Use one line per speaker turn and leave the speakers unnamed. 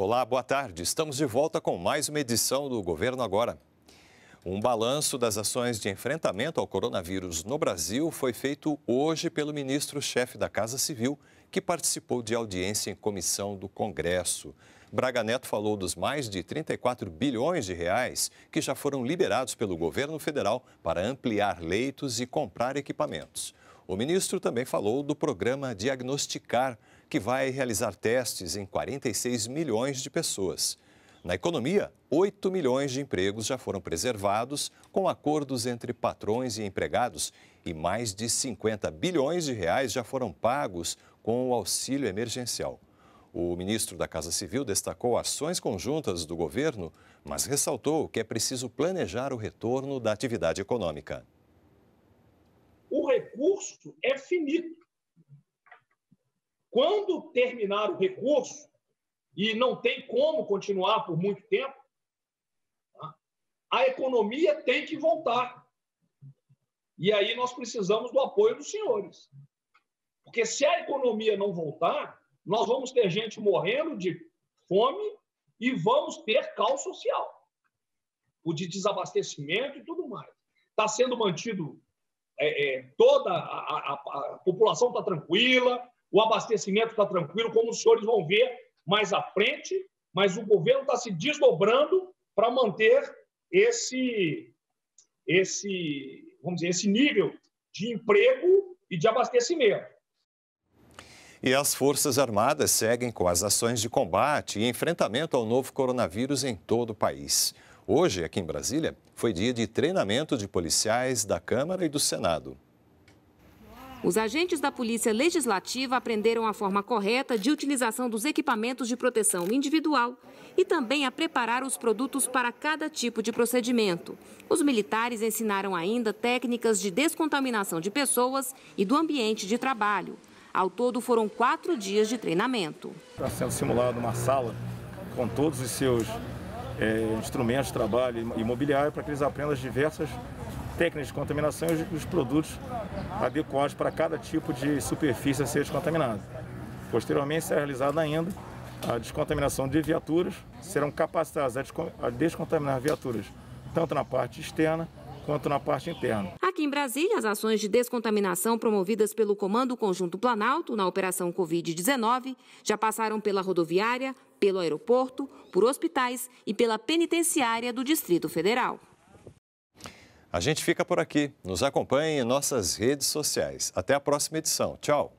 Olá, boa tarde. Estamos de volta com mais uma edição do Governo Agora. Um balanço das ações de enfrentamento ao coronavírus no Brasil foi feito hoje pelo ministro-chefe da Casa Civil, que participou de audiência em comissão do Congresso. Braga Neto falou dos mais de 34 bilhões de reais que já foram liberados pelo governo federal para ampliar leitos e comprar equipamentos. O ministro também falou do programa Diagnosticar, que vai realizar testes em 46 milhões de pessoas. Na economia, 8 milhões de empregos já foram preservados com acordos entre patrões e empregados e mais de 50 bilhões de reais já foram pagos com o auxílio emergencial. O ministro da Casa Civil destacou ações conjuntas do governo, mas ressaltou que é preciso planejar o retorno da atividade econômica.
O recurso é finito. Quando terminar o recurso, e não tem como continuar por muito tempo, tá? a economia tem que voltar. E aí nós precisamos do apoio dos senhores. Porque se a economia não voltar, nós vamos ter gente morrendo de fome e vamos ter caos social. O de desabastecimento e tudo mais. Está sendo mantido é, é, toda a, a, a população está tranquila, o abastecimento está tranquilo, como os senhores vão ver mais à frente, mas o governo está se desdobrando para manter esse, esse, vamos dizer, esse nível de emprego e de abastecimento.
E as Forças Armadas seguem com as ações de combate e enfrentamento ao novo coronavírus em todo o país. Hoje, aqui em Brasília, foi dia de treinamento de policiais da Câmara e do Senado.
Os agentes da Polícia Legislativa aprenderam a forma correta de utilização dos equipamentos de proteção individual e também a preparar os produtos para cada tipo de procedimento. Os militares ensinaram ainda técnicas de descontaminação de pessoas e do ambiente de trabalho. Ao todo, foram quatro dias de treinamento.
Está sendo simulado uma sala com todos os seus é, instrumentos de trabalho e imobiliário para que eles aprendam as diversas técnicas de contaminação e os produtos adequados para cada tipo de superfície a ser descontaminada. Posteriormente, será realizada ainda a descontaminação de viaturas, serão capacitadas a descontaminar viaturas tanto na parte externa quanto na parte interna.
Aqui em Brasília, as ações de descontaminação promovidas pelo Comando Conjunto Planalto na Operação Covid-19 já passaram pela rodoviária, pelo aeroporto, por hospitais e pela penitenciária do Distrito Federal.
A gente fica por aqui. Nos acompanhe em nossas redes sociais. Até a próxima edição. Tchau!